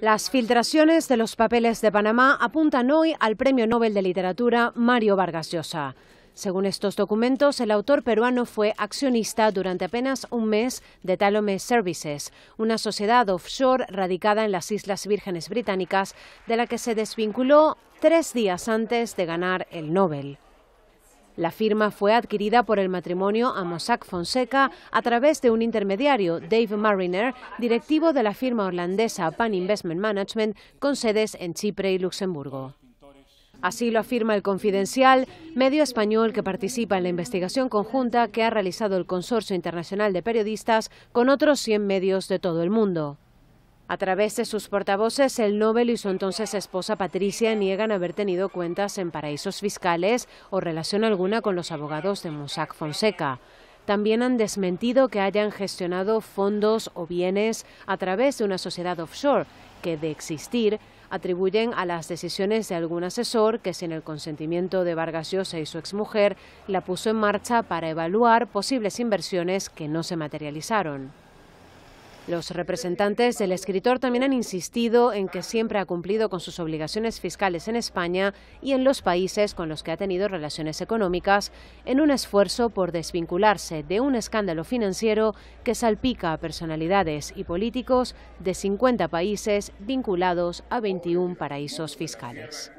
Las filtraciones de los papeles de Panamá apuntan hoy al Premio Nobel de Literatura Mario Vargas Llosa. Según estos documentos, el autor peruano fue accionista durante apenas un mes de Talome Services, una sociedad offshore radicada en las Islas Vírgenes Británicas, de la que se desvinculó tres días antes de ganar el Nobel. La firma fue adquirida por el matrimonio a Mossack Fonseca a través de un intermediario, Dave Mariner, directivo de la firma holandesa Pan Investment Management, con sedes en Chipre y Luxemburgo. Así lo afirma el Confidencial, medio español que participa en la investigación conjunta que ha realizado el Consorcio Internacional de Periodistas con otros 100 medios de todo el mundo. A través de sus portavoces, el Nobel y su entonces esposa Patricia niegan haber tenido cuentas en paraísos fiscales o relación alguna con los abogados de Mossack Fonseca. También han desmentido que hayan gestionado fondos o bienes a través de una sociedad offshore, que de existir atribuyen a las decisiones de algún asesor que sin el consentimiento de Vargas Llosa y su exmujer la puso en marcha para evaluar posibles inversiones que no se materializaron. Los representantes del escritor también han insistido en que siempre ha cumplido con sus obligaciones fiscales en España y en los países con los que ha tenido relaciones económicas, en un esfuerzo por desvincularse de un escándalo financiero que salpica a personalidades y políticos de 50 países vinculados a 21 paraísos fiscales.